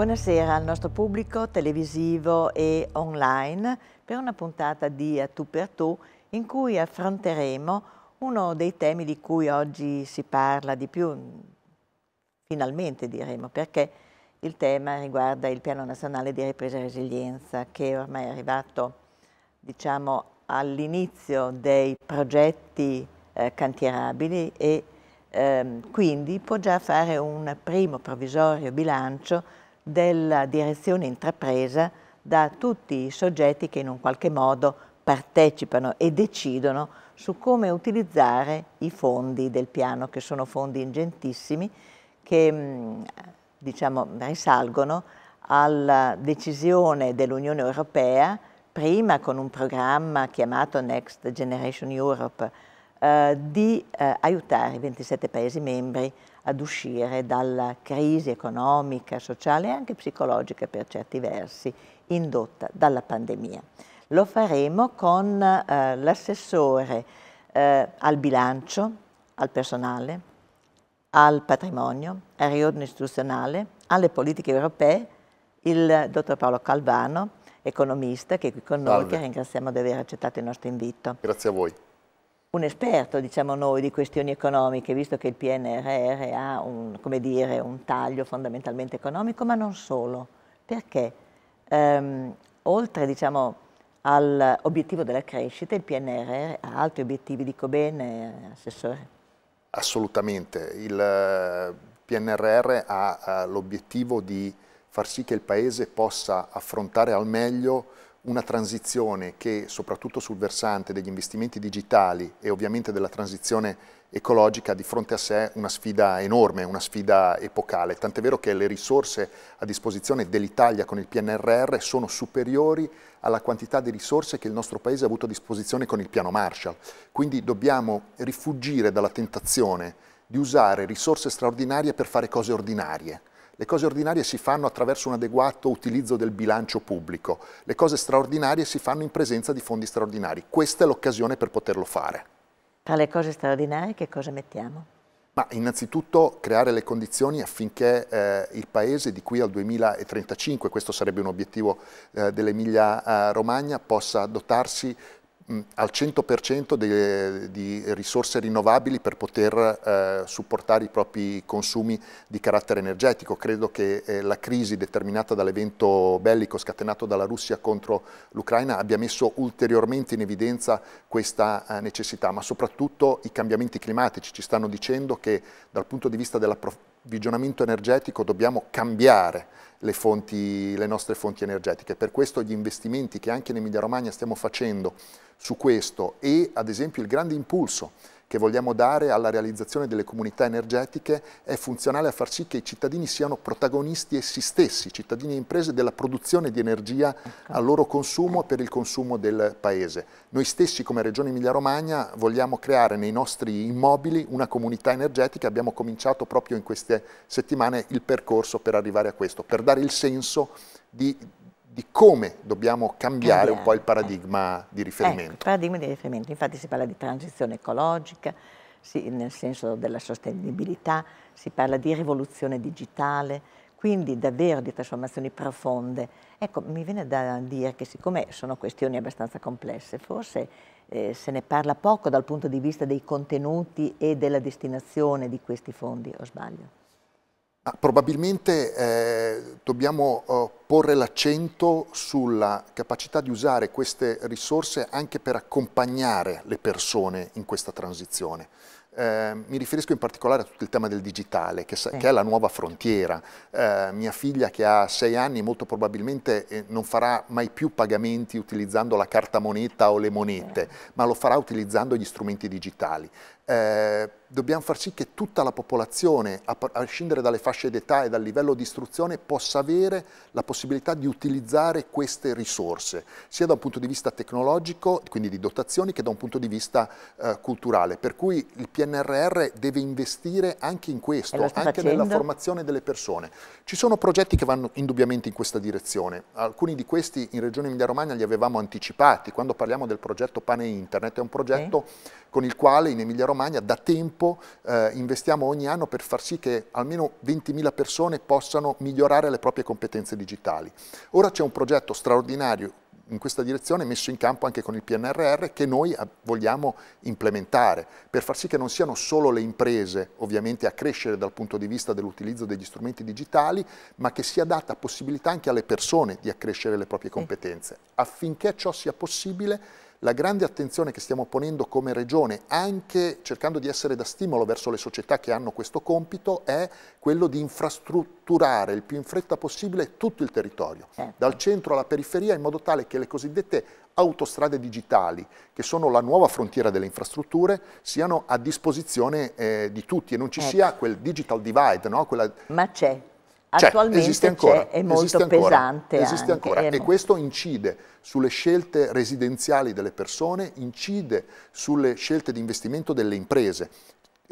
Buonasera al nostro pubblico televisivo e online per una puntata di A tu per tu in cui affronteremo uno dei temi di cui oggi si parla di più, finalmente diremo, perché il tema riguarda il Piano Nazionale di Ripresa e Resilienza che ormai è arrivato diciamo, all'inizio dei progetti eh, cantierabili e ehm, quindi può già fare un primo provvisorio bilancio della direzione intrapresa da tutti i soggetti che in un qualche modo partecipano e decidono su come utilizzare i fondi del piano, che sono fondi ingentissimi, che mm, diciamo, risalgono alla decisione dell'Unione Europea, prima con un programma chiamato Next Generation Europe, eh, di eh, aiutare i 27 Paesi membri ad uscire dalla crisi economica, sociale e anche psicologica per certi versi indotta dalla pandemia. Lo faremo con eh, l'assessore eh, al bilancio, al personale, al patrimonio, al riordino istituzionale, alle politiche europee, il dottor Paolo Calvano, economista che è qui con Salve. noi, che ringraziamo di aver accettato il nostro invito. Grazie a voi un esperto, diciamo noi, di questioni economiche, visto che il PNRR ha un, dire, un taglio fondamentalmente economico, ma non solo. Perché ehm, oltre diciamo, all'obiettivo della crescita, il PNRR ha altri obiettivi, dico bene, Assessore? Assolutamente. Il eh, PNRR ha, ha eh, l'obiettivo di far sì che il Paese possa affrontare al meglio una transizione che soprattutto sul versante degli investimenti digitali e ovviamente della transizione ecologica ha di fronte a sé una sfida enorme, una sfida epocale, tant'è vero che le risorse a disposizione dell'Italia con il PNRR sono superiori alla quantità di risorse che il nostro Paese ha avuto a disposizione con il piano Marshall, quindi dobbiamo rifuggire dalla tentazione di usare risorse straordinarie per fare cose ordinarie le cose ordinarie si fanno attraverso un adeguato utilizzo del bilancio pubblico, le cose straordinarie si fanno in presenza di fondi straordinari. Questa è l'occasione per poterlo fare. Tra le cose straordinarie che cosa mettiamo? Ma innanzitutto creare le condizioni affinché eh, il Paese di qui al 2035, questo sarebbe un obiettivo eh, dell'Emilia eh, Romagna, possa dotarsi al 100% de, di risorse rinnovabili per poter eh, supportare i propri consumi di carattere energetico. Credo che eh, la crisi determinata dall'evento bellico scatenato dalla Russia contro l'Ucraina abbia messo ulteriormente in evidenza questa eh, necessità, ma soprattutto i cambiamenti climatici ci stanno dicendo che dal punto di vista della vigionamento energetico dobbiamo cambiare le, fonti, le, nostre fonti energetiche. Per questo gli investimenti che anche in Emilia Romagna stiamo facendo su questo e ad esempio il grande impulso che vogliamo dare alla realizzazione delle comunità energetiche è funzionale a far sì che i cittadini siano protagonisti essi stessi, cittadini e imprese, della produzione di energia okay. al loro consumo e per il consumo del Paese. Noi stessi come Regione Emilia-Romagna vogliamo creare nei nostri immobili una comunità energetica, abbiamo cominciato proprio in queste settimane il percorso per arrivare a questo, per dare il senso di di come dobbiamo cambiare, cambiare un po' il ecco. paradigma eh. di ecco, riferimento. Ecco, il paradigma di riferimento, infatti si parla di transizione ecologica, si, nel senso della sostenibilità, si parla di rivoluzione digitale, quindi davvero di trasformazioni profonde. Ecco, mi viene da dire che siccome sono questioni abbastanza complesse, forse eh, se ne parla poco dal punto di vista dei contenuti e della destinazione di questi fondi, o sbaglio? Ah, probabilmente eh, dobbiamo eh, porre l'accento sulla capacità di usare queste risorse anche per accompagnare le persone in questa transizione. Eh, mi riferisco in particolare a tutto il tema del digitale, che, che è la nuova frontiera. Eh, mia figlia che ha sei anni molto probabilmente eh, non farà mai più pagamenti utilizzando la carta moneta o le monete, ma lo farà utilizzando gli strumenti digitali. Eh, dobbiamo far sì che tutta la popolazione, a prescindere dalle fasce d'età e dal livello di istruzione, possa avere la possibilità di utilizzare queste risorse, sia da un punto di vista tecnologico, quindi di dotazioni, che da un punto di vista eh, culturale. Per cui il PNRR deve investire anche in questo, anche facendo? nella formazione delle persone. Ci sono progetti che vanno indubbiamente in questa direzione. Alcuni di questi in Regione Emilia-Romagna li avevamo anticipati. Quando parliamo del progetto Pane Internet, è un progetto... Okay con il quale in Emilia Romagna da tempo eh, investiamo ogni anno per far sì che almeno 20.000 persone possano migliorare le proprie competenze digitali. Ora c'è un progetto straordinario in questa direzione messo in campo anche con il PNRR che noi eh, vogliamo implementare per far sì che non siano solo le imprese ovviamente a crescere dal punto di vista dell'utilizzo degli strumenti digitali, ma che sia data possibilità anche alle persone di accrescere le proprie competenze. Affinché ciò sia possibile la grande attenzione che stiamo ponendo come Regione, anche cercando di essere da stimolo verso le società che hanno questo compito, è quello di infrastrutturare il più in fretta possibile tutto il territorio, certo. dal centro alla periferia, in modo tale che le cosiddette autostrade digitali, che sono la nuova frontiera delle infrastrutture, siano a disposizione eh, di tutti e non ci ecco. sia quel digital divide. No? Quella... Ma c'è, cioè, attualmente esiste ancora, è molto esiste ancora, pesante. Esiste anche, ancora eh, e questo incide sulle scelte residenziali delle persone, incide sulle scelte di investimento delle imprese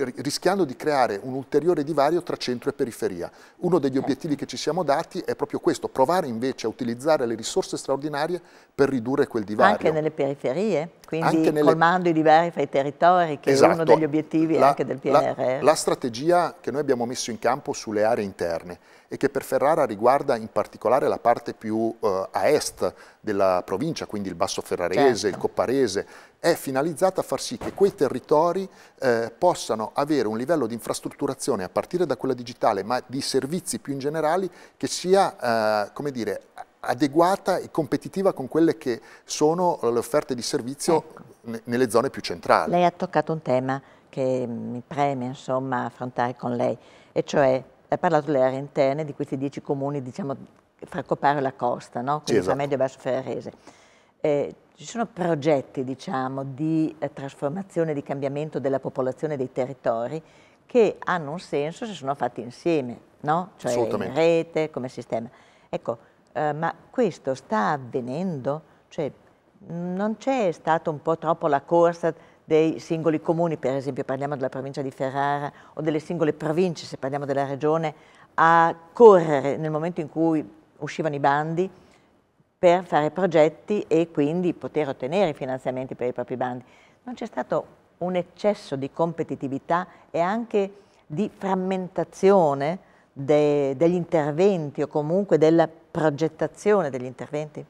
rischiando di creare un ulteriore divario tra centro e periferia. Uno degli obiettivi che ci siamo dati è proprio questo, provare invece a utilizzare le risorse straordinarie per ridurre quel divario. Anche nelle periferie, quindi nelle... colmando i divari fra i territori, che esatto. è uno esatto. degli obiettivi la, anche del PNRR. La, la strategia che noi abbiamo messo in campo sulle aree interne e che per Ferrara riguarda in particolare la parte più eh, a est della provincia, quindi il Basso Ferrarese, certo. il Copparese, è finalizzata a far sì che quei territori eh, possano avere un livello di infrastrutturazione a partire da quella digitale, ma di servizi più in generale, che sia, eh, come dire, adeguata e competitiva con quelle che sono le offerte di servizio ecco. nelle zone più centrali. Lei ha toccato un tema che mi preme insomma, affrontare con lei, e cioè ha parlato delle aree interne di questi dieci comuni diciamo, fra Coparo e la costa, no? quindi sì, esatto. medio verso Ferrarese. Eh, ci sono progetti, diciamo, di eh, trasformazione, di cambiamento della popolazione dei territori che hanno un senso se sono fatti insieme, no? Cioè in rete, come sistema. Ecco, eh, ma questo sta avvenendo? Cioè, non c'è stata un po' troppo la corsa dei singoli comuni, per esempio parliamo della provincia di Ferrara o delle singole province, se parliamo della regione, a correre nel momento in cui uscivano i bandi per fare progetti e quindi poter ottenere i finanziamenti per i propri bandi. Non c'è stato un eccesso di competitività e anche di frammentazione de, degli interventi o comunque della progettazione degli interventi?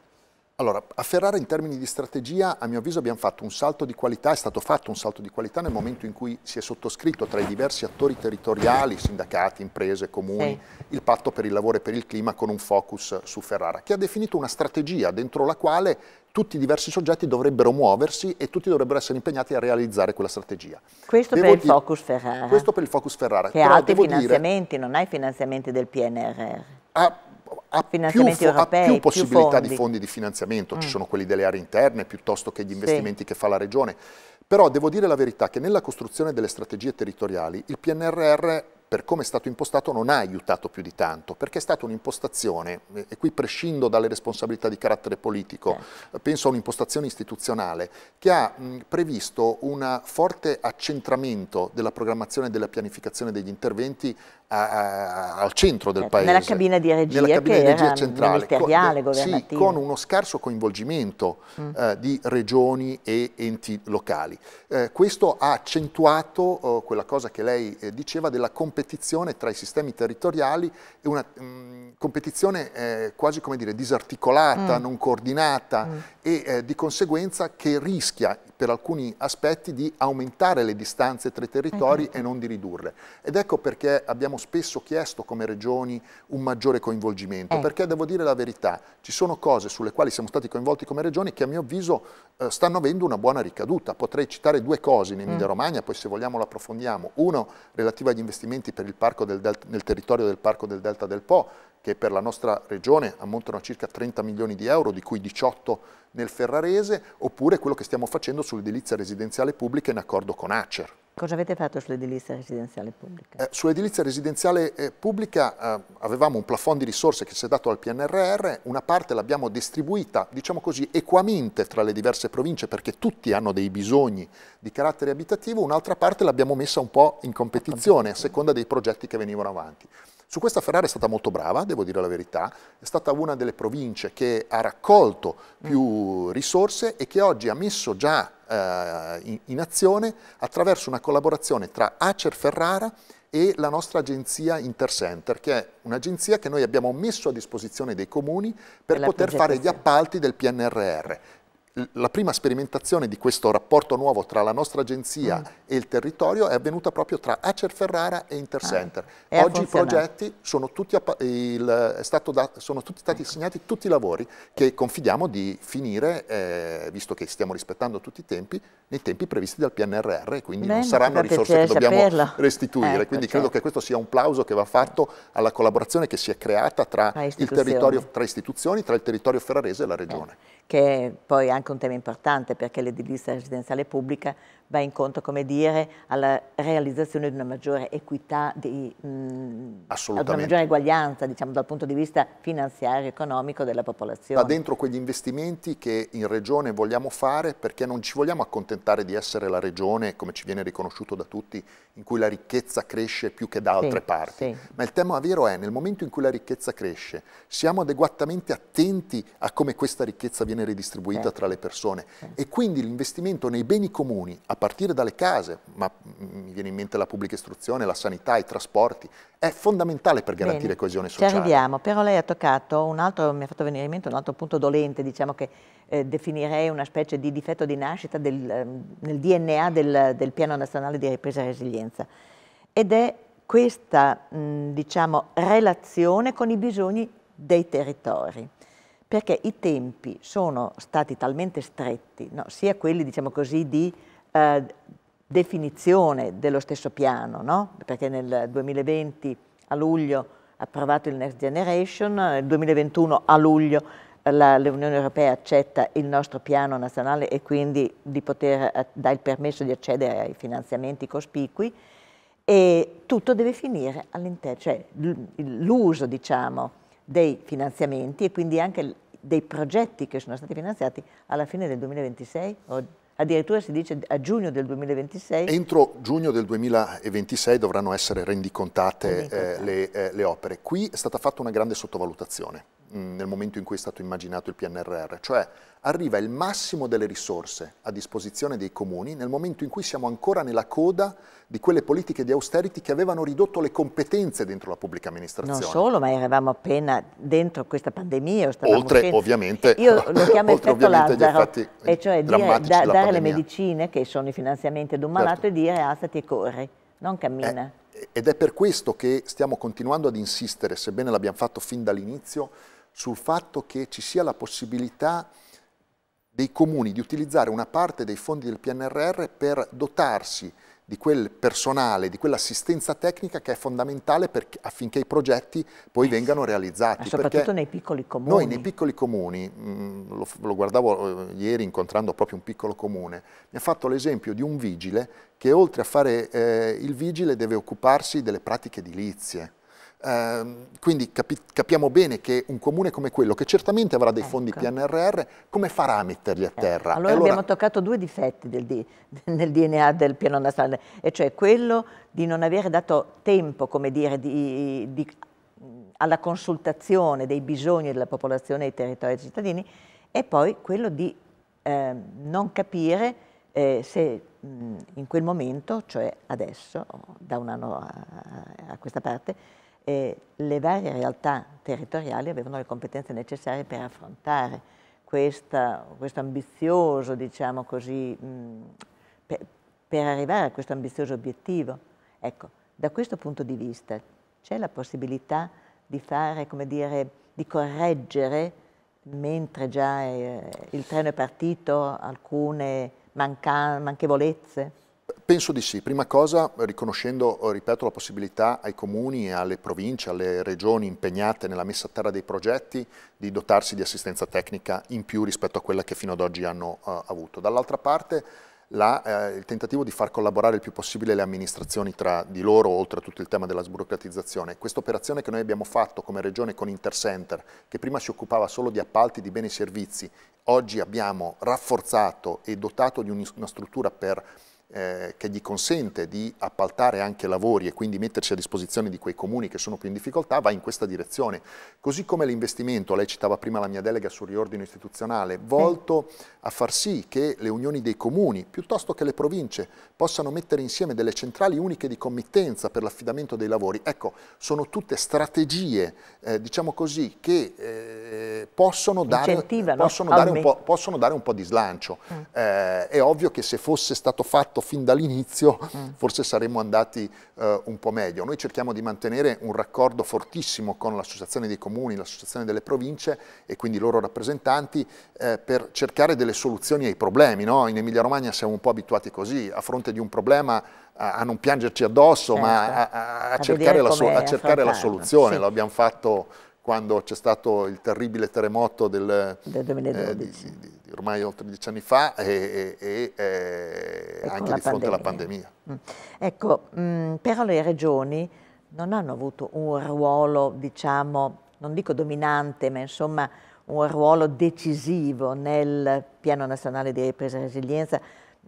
Allora, a Ferrara in termini di strategia, a mio avviso, abbiamo fatto un salto di qualità, è stato fatto un salto di qualità nel momento in cui si è sottoscritto tra i diversi attori territoriali, sindacati, imprese, comuni, sì. il patto per il lavoro e per il clima con un focus su Ferrara, che ha definito una strategia dentro la quale tutti i diversi soggetti dovrebbero muoversi e tutti dovrebbero essere impegnati a realizzare quella strategia. Questo devo per il Focus Ferrara. Questo per il Focus Ferrara. Che ha altri finanziamenti, dire, non hai finanziamenti del PNRR. Ha ha più, europei, ha più possibilità più fondi. di fondi di finanziamento, mm. ci sono quelli delle aree interne piuttosto che gli investimenti sì. che fa la regione. Però devo dire la verità che nella costruzione delle strategie territoriali il PNRR per come è stato impostato non ha aiutato più di tanto, perché è stata un'impostazione, e qui prescindo dalle responsabilità di carattere politico, eh. penso a un'impostazione istituzionale, che ha mh, previsto un forte accentramento della programmazione e della pianificazione degli interventi a, a, al centro del ecco, paese. Nella cabina di regia, nella cabina di regia centrale. Ministeriale, con, sì, con uno scarso coinvolgimento mm. eh, di regioni e enti locali. Eh, questo ha accentuato eh, quella cosa che lei eh, diceva della competizione tra i sistemi territoriali e una mh, mm, competizione eh, quasi come dire disarticolata, mm. non coordinata mm. e eh, di conseguenza che rischia per alcuni aspetti di aumentare le distanze tra i territori ecco. e non di ridurle. Ed ecco perché abbiamo spesso chiesto come regioni un maggiore coinvolgimento, eh. perché devo dire la verità, ci sono cose sulle quali siamo stati coinvolti come regioni che a mio avviso eh, stanno avendo una buona ricaduta. Potrei citare due cose in mm. Emilia Romagna, poi se vogliamo lo approfondiamo. Uno relativo agli investimenti del, nel territorio del Parco del Delta del Po, che per la nostra regione ammontano a circa 30 milioni di euro, di cui 18 nel Ferrarese, oppure quello che stiamo facendo sull'edilizia residenziale pubblica in accordo con Acer. Cosa avete fatto sull'edilizia residenziale pubblica? Eh, sull'edilizia residenziale eh, pubblica eh, avevamo un plafond di risorse che si è dato al PNRR, una parte l'abbiamo distribuita, diciamo così, equamente tra le diverse province perché tutti hanno dei bisogni di carattere abitativo, un'altra parte l'abbiamo messa un po' in competizione a seconda dei progetti che venivano avanti. Su questa Ferrara è stata molto brava, devo dire la verità, è stata una delle province che ha raccolto più mm. risorse e che oggi ha messo già eh, in, in azione attraverso una collaborazione tra Acer Ferrara e la nostra agenzia Intercenter, che è un'agenzia che noi abbiamo messo a disposizione dei comuni per poter fare gli appalti del PNRR la prima sperimentazione di questo rapporto nuovo tra la nostra agenzia mm. e il territorio è avvenuta proprio tra Acer Ferrara e Intercenter. Ah, Oggi i progetti sono tutti, il, da, sono tutti, stati segnati tutti i lavori che confidiamo di finire, eh, visto che stiamo rispettando tutti i tempi, nei tempi previsti dal PNRR quindi Beh, non saranno risorse che dobbiamo saperlo. restituire. Eh, quindi certo. credo che questo sia un plauso che va fatto alla collaborazione che si è creata tra, tra, istituzioni. tra istituzioni, tra il territorio ferrarese e la regione. Eh, che poi anche anche un tema importante perché l'edilizia residenziale pubblica va incontro, come dire, alla realizzazione di una maggiore equità, di mh, una maggiore eguaglianza, diciamo, dal punto di vista finanziario, e economico della popolazione. Da dentro quegli investimenti che in Regione vogliamo fare perché non ci vogliamo accontentare di essere la Regione, come ci viene riconosciuto da tutti, in cui la ricchezza cresce più che da altre sì, parti. Sì. Ma il tema vero è, nel momento in cui la ricchezza cresce, siamo adeguatamente attenti a come questa ricchezza viene ridistribuita sì. Certo. tra le persone e quindi l'investimento nei beni comuni, a partire dalle case, ma mi viene in mente la pubblica istruzione, la sanità, i trasporti, è fondamentale per garantire Bene, coesione sociale. Ci arriviamo, però lei ha toccato un altro, mi ha fatto venire in mente un altro punto dolente, diciamo che eh, definirei una specie di difetto di nascita del, ehm, nel DNA del, del, Piano Nazionale di Ripresa e Resilienza, ed è questa, mh, diciamo, relazione con i bisogni dei territori perché i tempi sono stati talmente stretti, no? sia quelli diciamo così, di eh, definizione dello stesso piano, no? perché nel 2020 a luglio approvato il Next Generation, nel 2021 a luglio l'Unione Europea accetta il nostro piano nazionale e quindi poter, eh, dà il permesso di accedere ai finanziamenti cospicui e tutto deve finire all'interno, cioè l'uso diciamo, dei finanziamenti e quindi anche dei progetti che sono stati finanziati alla fine del 2026 o addirittura si dice a giugno del 2026. Entro giugno del 2026 dovranno essere rendicontate eh, le, eh, le opere. Qui è stata fatta una grande sottovalutazione. Mm, nel momento in cui è stato immaginato il PNRR, cioè arriva il massimo delle risorse a disposizione dei comuni nel momento in cui siamo ancora nella coda di quelle politiche di austerity che avevano ridotto le competenze dentro la pubblica amministrazione. Non solo, ma eravamo appena dentro questa pandemia. Oltre uscendo. ovviamente, Io lo chiamo effetto Lazzaro, e cioè dire, da, dare le medicine che sono i finanziamenti ad un certo. malato e dire alzati e corri, non cammina. Eh, ed è per questo che stiamo continuando ad insistere, sebbene l'abbiamo fatto fin dall'inizio, sul fatto che ci sia la possibilità dei comuni di utilizzare una parte dei fondi del PNRR per dotarsi di quel personale, di quell'assistenza tecnica che è fondamentale per, affinché i progetti poi eh vengano realizzati. Ma eh, soprattutto nei piccoli comuni. Noi nei piccoli comuni, mh, mm, lo, lo, guardavo eh, ieri incontrando proprio un piccolo comune, mi ha fatto l'esempio di un vigile che oltre a fare eh, il vigile deve occuparsi delle pratiche edilizie Ehm, quindi capi- capiamo bene che un comune come quello, che certamente avrà dei ecco. fondi PNRR, come farà a metterli a eh, terra? Eh. Allora, allora, abbiamo toccato due difetti del D- nel DNA del piano nazionale, e cioè quello di non avere dato tempo, come dire, di, di, alla consultazione dei bisogni della popolazione e dei territori cittadini, e poi quello di eh, non capire eh, se mh, in quel momento, cioè adesso, da un anno a, a questa parte, e le varie realtà territoriali avevano le competenze necessarie per affrontare questa, questo ambizioso, diciamo così, per, per arrivare a questo ambizioso obiettivo. Ecco, da questo punto di vista c'è la possibilità di fare, come dire, di correggere mentre già eh, il treno è partito alcune manchevolezze? Penso di sì. Prima cosa, riconoscendo, ripeto, la possibilità ai comuni, alle province, alle regioni impegnate nella messa a terra dei progetti di dotarsi di assistenza tecnica in più rispetto a quella che fino ad oggi hanno uh, avuto. Dall'altra parte, la, eh, il tentativo di far collaborare il più possibile le amministrazioni tra di loro, oltre a tutto il tema della sburocratizzazione. Questa operazione che noi abbiamo fatto come Regione con Intercenter, che prima si occupava solo di appalti di beni e servizi, oggi abbiamo rafforzato e dotato di una struttura per eh, che gli consente di appaltare anche lavori e quindi mettersi a disposizione di quei comuni che sono più in difficoltà va in questa direzione. Così come l'investimento, lei citava prima la mia delega sul riordino istituzionale, volto a far sì che le unioni dei comuni, piuttosto che le province, possano mettere insieme delle centrali uniche di committenza per l'affidamento dei lavori. Ecco, sono tutte strategie, eh, diciamo così, che eh, possono, dare, possono, dare possono, dare, un po', di slancio. Mm. Eh, è ovvio che se fosse stato fatto fatto fin dall'inizio, mm. forse saremmo andati eh, un po' meglio. Noi cerchiamo di mantenere un raccordo fortissimo con l'associazione dei comuni, l'associazione delle province e quindi i loro rappresentanti eh, per cercare delle soluzioni ai problemi. No? In Emilia Romagna siamo un po' abituati così, a fronte di un problema a, non piangerci addosso, certo. ma a, a, cercare la, a, cercare, la, soluzione, sì. lo abbiamo fatto quando c'è stato il terribile terremoto del, del 2012, eh, di, di, di ormai oltre dieci anni fa, e, e, e, eh, e anche di fronte pandemia. alla pandemia. Mm. Ecco, mh, mm, però le regioni non hanno avuto un ruolo, diciamo, non dico dominante, ma insomma un ruolo decisivo nel Piano Nazionale di Ripresa e Resilienza,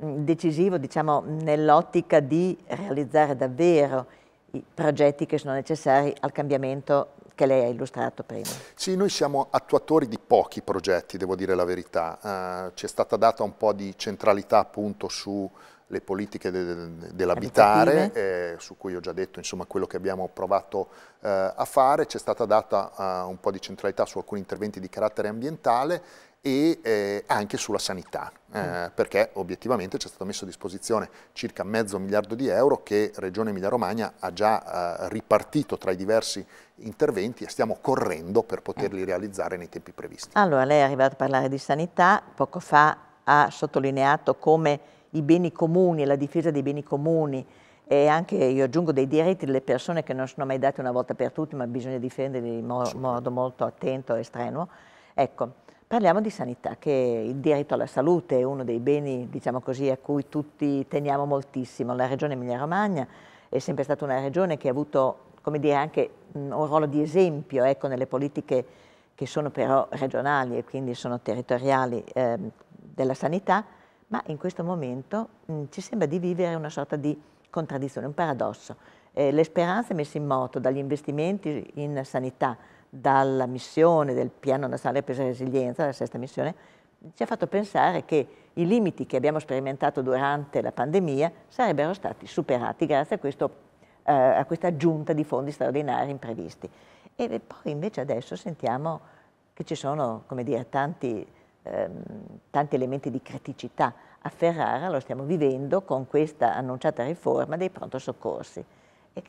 mm, decisivo diciamo, nell'ottica di realizzare davvero i progetti che sono necessari al cambiamento che lei ha illustrato prima. Sì, noi siamo attuatori di pochi progetti, devo dire la verità. Uh, ci è stata data un po' di centralità appunto sulle politiche de, de, dell'abitare, eh, su cui ho già detto insomma, quello che abbiamo provato uh, a fare, ci è stata data uh, un po' di centralità su alcuni interventi di carattere ambientale e eh, anche sulla sanità, eh, mm. perché obiettivamente c'è stato messo a disposizione circa mezzo miliardo di euro che Regione Emilia-Romagna ha già eh, ripartito tra i diversi interventi e stiamo correndo per poterli mm. realizzare nei tempi previsti. Allora, lei è arrivato a parlare di sanità, poco fa ha sottolineato come i beni comuni, e la difesa dei beni comuni e anche, io aggiungo, dei diritti delle persone che non sono mai dati una volta per tutti, ma bisogna difenderli in modo molto attento e strenuo. Ecco, Parliamo di sanità, che il diritto alla salute è uno dei beni, diciamo così, a cui tutti teniamo moltissimo. La regione Emilia-Romagna è sempre stata una regione che ha avuto, come dire, anche un ruolo di esempio ecco, nelle politiche che sono però regionali e quindi sono territoriali eh, della sanità, ma in questo momento mh, ci sembra di vivere una sorta di contraddizione, un paradosso. Eh, le speranze messe in moto dagli investimenti in sanità dalla missione del Piano Nazionale per la Resilienza, la sesta missione, ci ha fatto pensare che i limiti che abbiamo sperimentato durante la pandemia sarebbero stati superati grazie a, questo, eh, a questa aggiunta di fondi straordinari imprevisti. E poi invece adesso sentiamo che ci sono, dire, tanti, ehm, tanti elementi di criticità. A Ferrara lo stiamo vivendo con questa annunciata riforma dei pronto soccorsi. E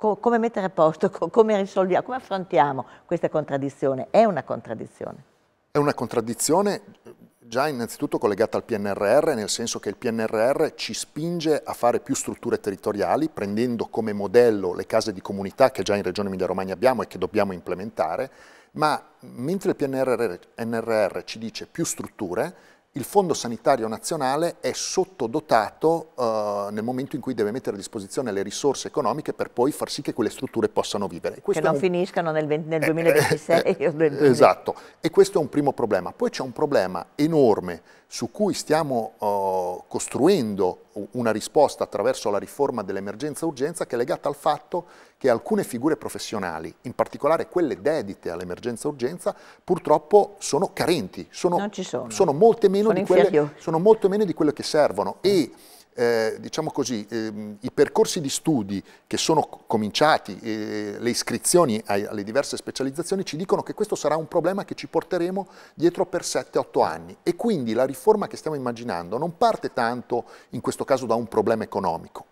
co come mettere a posto, co come risolviamo, come affrontiamo questa contraddizione? È una contraddizione. È una contraddizione eh, già innanzitutto collegata al PNRR, nel senso che il PNRR ci spinge a fare più strutture territoriali, prendendo come modello le case di comunità che già in Regione Emilia-Romagna abbiamo e che dobbiamo implementare, ma mentre il PNRR, PNRR ci dice più strutture, il Fondo Sanitario Nazionale è sottodotato eh, nel momento in cui deve mettere a disposizione le risorse economiche per poi far sì che quelle strutture possano vivere. Questo che non un... finiscano nel, 20, nel 2026. Eh, eh, nel eh, esatto, e questo è un primo problema. Poi c'è un problema enorme su cui stiamo eh, costruendo una risposta attraverso la riforma dell'emergenza-urgenza che è legata al fatto che alcune figure professionali, in particolare quelle dedite all'emergenza-urgenza, purtroppo sono carenti, sono, sono. sono molte meno meno, di quelle, sono molto meno di quello che servono e eh, diciamo così, ehm, i percorsi di studi che sono cominciati, eh, le iscrizioni ai, alle diverse specializzazioni ci dicono che questo sarà un problema che ci porteremo dietro per 7-8 anni e quindi la riforma che stiamo immaginando non parte tanto in questo caso da un problema economico,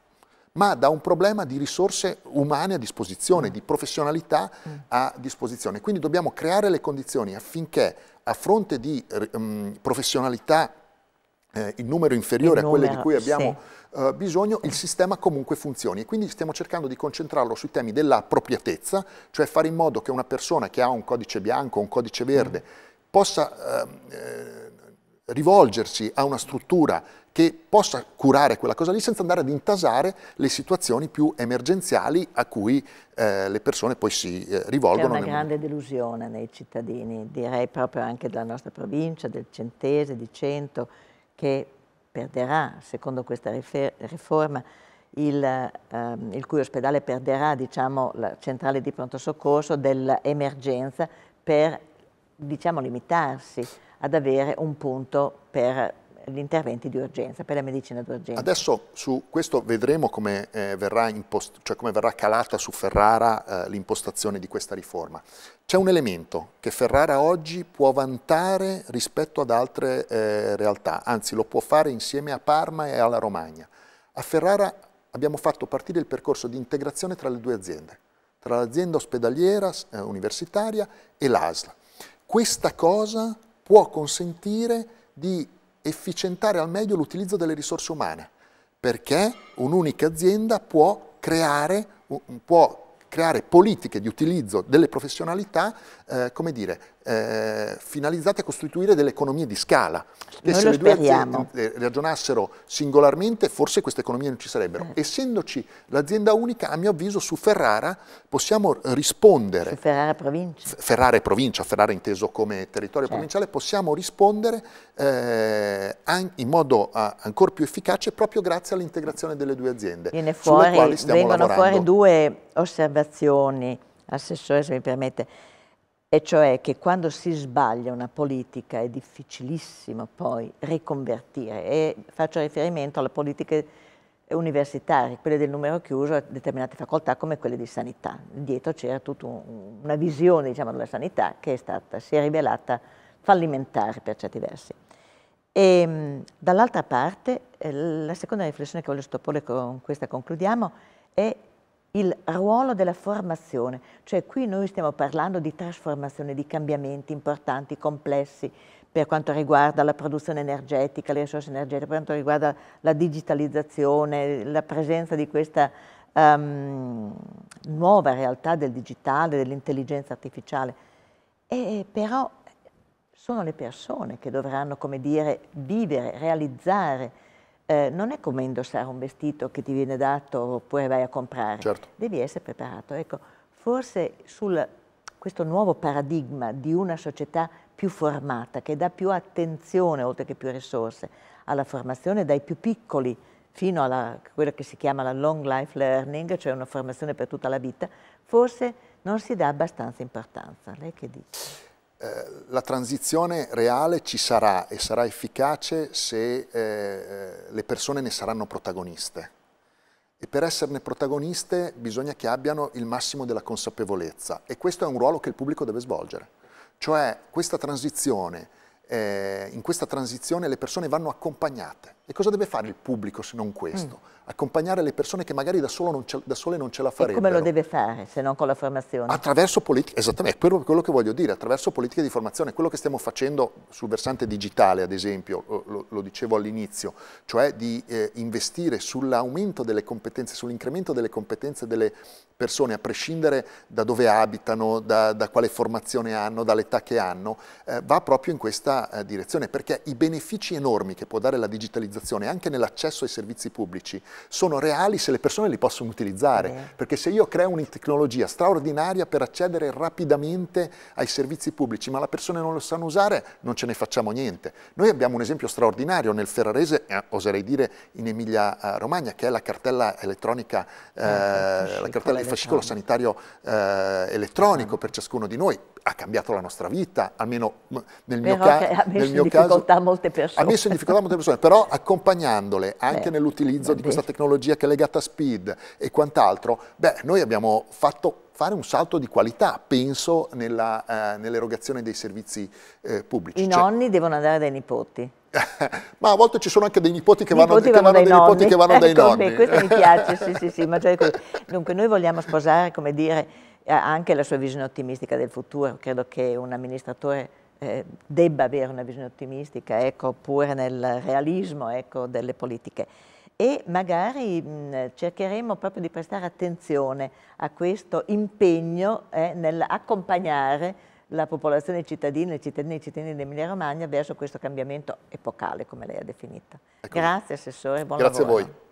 ma da un problema di risorse umane a disposizione, mm. di professionalità mm. a disposizione. Quindi dobbiamo creare le condizioni affinché a fronte di mh, ehm, professionalità eh, in numero inferiore numero, a quelle di cui abbiamo sì. uh, bisogno, il sistema comunque funzioni. E quindi stiamo cercando di concentrarlo sui temi dell'appropriatezza, cioè fare in modo che una persona che ha un codice bianco, un codice mm. verde, mm. possa... Ehm, eh, rivolgersi a una struttura che possa curare quella cosa lì senza andare ad intasare le situazioni più emergenziali a cui eh, le persone poi si eh, rivolgono. C'è una grande mondo. delusione nei cittadini, direi proprio anche della nostra provincia, del Centese, di Cento, che perderà, secondo questa riforma, il, ehm, il cui ospedale perderà diciamo, la centrale di pronto soccorso dell'emergenza per diciamo, limitarsi ad avere un punto per gli interventi di urgenza, per la medicina d'urgenza. Adesso su questo vedremo come, eh, verrà, cioè come verrà, calata su Ferrara eh, l'impostazione di questa riforma. C'è un elemento che Ferrara oggi può vantare rispetto ad altre eh, realtà, anzi lo può fare insieme a Parma e alla Romagna. A Ferrara abbiamo fatto partire il percorso di integrazione tra le due aziende, tra l'azienda ospedaliera eh, universitaria e l'ASLA. Questa cosa può consentire di efficientare al meglio l'utilizzo delle risorse umane, perché un'unica azienda può creare, può creare, politiche di utilizzo delle professionalità, eh, come dire, eh, finalizzate a costituire delle economie di scala. Che Noi se le due aziende ragionassero eh, singolarmente forse queste economie non ci sarebbero. Mm. Essendoci l'azienda unica, a mio avviso su Ferrara possiamo rispondere. Su Ferrara provincia. Ferrara e provincia, Ferrara inteso come territorio certo. provinciale, possiamo rispondere eh, in modo a, ancora più efficace proprio grazie all'integrazione delle due aziende. Viene fuori, vengono lavorando. fuori due osservazioni, assessore se mi permette e cioè che quando si sbaglia una politica è difficilissimo poi riconvertire e faccio riferimento alle politiche universitarie, quelle del numero chiuso a determinate facoltà come quelle di sanità. Dietro c'era tutta una visione diciamo, della sanità che è stata, si è rivelata fallimentare per certi versi. Ehm, dall'altra parte, eh, la seconda riflessione che voglio sottoporre con questa concludiamo, è il ruolo della formazione, cioè qui noi stiamo parlando di trasformazione, di cambiamenti importanti, complessi per quanto riguarda la produzione energetica, le risorse energetiche, per quanto riguarda la digitalizzazione, la presenza di questa um, nuova realtà del digitale, dell'intelligenza artificiale. E, però sono le persone che dovranno, come dire, vivere, realizzare eh, non è come indossare un vestito che ti viene dato oppure vai a comprare, certo. devi essere preparato. Ecco, forse su questo nuovo paradigma di una società più formata, che dà più attenzione, oltre che più risorse, alla formazione dai più piccoli fino a quello che si chiama la long life learning, cioè una formazione per tutta la vita, forse non si dà abbastanza importanza. Lei che dice? Eh, la transizione reale ci sarà e sarà efficace se eh, eh, le persone ne saranno protagoniste. E per esserne protagoniste bisogna che abbiano il massimo della consapevolezza e questo è un ruolo che il pubblico deve svolgere. Cioè questa transizione, eh, in questa transizione le persone vanno accompagnate e cosa deve fare il pubblico se non questo? Mm. Accompagnare le persone che magari da, non ce, da sole non ce la farebbero. E come lo deve fare se non con la formazione? Attraverso politiche, esattamente, quello, quello che voglio dire, attraverso politiche di formazione. Quello che stiamo facendo sul versante digitale, ad esempio, lo, lo dicevo all'inizio, cioè di eh, investire sull'aumento delle competenze, sull'incremento delle competenze delle persone, a prescindere da dove abitano, da, da quale formazione hanno, dall'età che hanno, eh, va proprio in questa eh, direzione, perché i benefici enormi che può dare la digitalizzazione digitalizzazione, anche nell'accesso ai servizi pubblici, sono reali se le persone li possono utilizzare, mm. perché se io creo una tecnologia straordinaria per accedere rapidamente ai servizi pubblici, ma le persone non lo sanno usare, non ce ne facciamo niente. Noi abbiamo un esempio straordinario nel Ferrarese, eh, oserei dire in Emilia-Romagna, eh, che è la cartella elettronica, eh, eh la cartella di fascicolo sanitario eh, elettronico per ciascuno di noi ha cambiato la nostra vita, almeno nel mio, ca- ha messo in difficoltà molte persone. Ha messo in difficoltà molte persone, però accompagnandole anche eh, nell'utilizzo di questa tecnologia che è legata a speed e quant'altro, beh, noi abbiamo fatto fare un salto di qualità, penso, eh, nell'erogazione eh, nell dei servizi eh, pubblici. I cioè, nonni devono andare dai nipoti. ma a volte ci sono anche dei nipoti che vanno, che vanno, vanno dai, nipoti che vanno ecco, dai nonni. Beh, questo mi piace, sì, sì, sì, ma cioè, dunque noi vogliamo sposare, come dire, anche la sua visione ottimistica del futuro. Credo che un amministratore eh, debba avere una visione ottimistica, ecco, oppure nel realismo ecco, delle politiche. E magari mh, cercheremo proprio di prestare attenzione a questo impegno eh, nell'accompagnare la popolazione cittadina, i cittadini e i cittadini dell'Emilia Romagna verso questo cambiamento epocale, come lei ha definito. Ecco. Grazie Assessore, buon Grazie lavoro. a voi.